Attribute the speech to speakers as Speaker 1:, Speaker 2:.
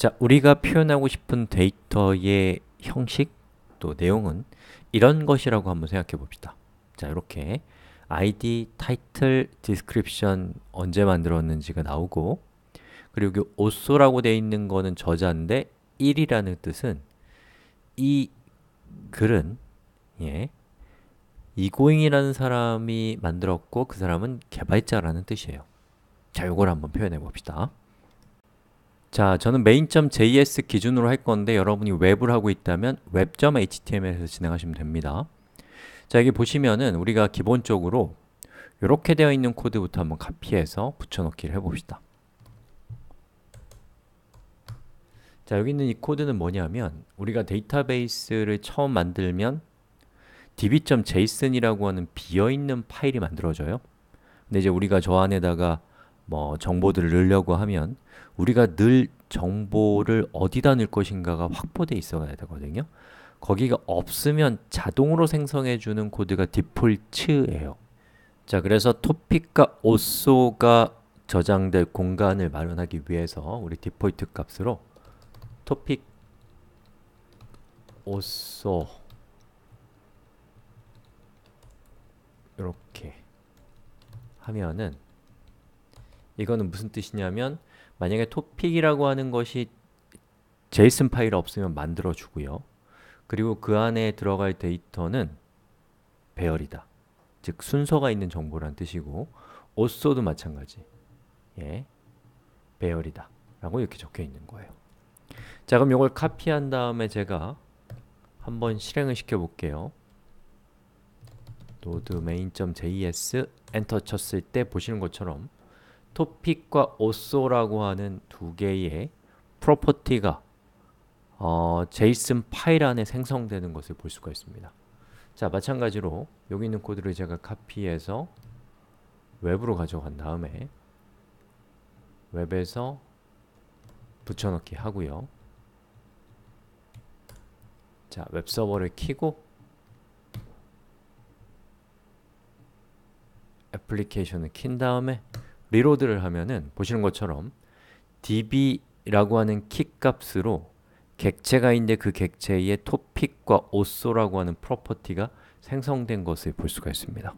Speaker 1: 자, 우리가 표현하고 싶은 데이터의 형식 또 내용은 이런 것이라고 한번 생각해 봅시다. 자, 이렇게 id, title, description 언제 만들었는지가 나오고 그리고 여 also라고 되 있는 거는 저자인데 1이라는 뜻은 이 글은 예, 이고잉이라는 사람이 만들었고 그 사람은 개발자라는 뜻이에요. 자, 요걸 한번 표현해 봅시다. 자, 저는 main.js 기준으로 할 건데 여러분이 웹을 하고 있다면 web.html에서 진행하시면 됩니다. 자, 여기 보시면은 우리가 기본적으로 이렇게 되어 있는 코드부터 한번 카피해서 붙여넣기를 해봅시다. 자, 여기 있는 이 코드는 뭐냐면 우리가 데이터베이스를 처음 만들면 db.json이라고 하는 비어있는 파일이 만들어져요. 근데 이제 우리가 저 안에다가 뭐 정보들을 넣으려고 하면 우리가 늘 정보를 어디다 넣을 것인가가 확보돼 있어야 되거든요. 거기가 없으면 자동으로 생성해 주는 코드가 디폴트예요. 자, 그래서 토픽과 오소가 저장될 공간을 마련하기 위해서 우리 디폴트 값으로 토픽 오소 이렇게 하면은 이거는 무슨 뜻이냐면 만약에 토픽이라고 하는 것이 JSON 파일 없으면 만들어 주고요. 그리고 그 안에 들어갈 데이터는 배열이다. 즉 순서가 있는 정보란 뜻이고 a l s o 도 마찬가지. 예. 배열이다. 라고 이렇게 적혀 있는 거예요. 자, 그럼 이걸 카피한 다음에 제가 한번 실행을 시켜 볼게요. node main.js 엔터 쳤을 때 보시는 것처럼 토픽과 오소라고 하는 두 개의 프로퍼티가 어, 제이슨 파일 안에 생성되는 것을 볼 수가 있습니다. 자, 마찬가지로 여기 있는 코드를 제가 카피해서 웹으로 가져간 다음에 웹에서 붙여넣기 하고요. 자, 웹 서버를 키고 애플리케이션을 킨 다음에 리로드를 하면은 보시는 것처럼 db라고 하는 키 값으로 객체가 있는데 그 객체의 토픽과 a l 라고 하는 프로퍼티가 생성된 것을 볼 수가 있습니다.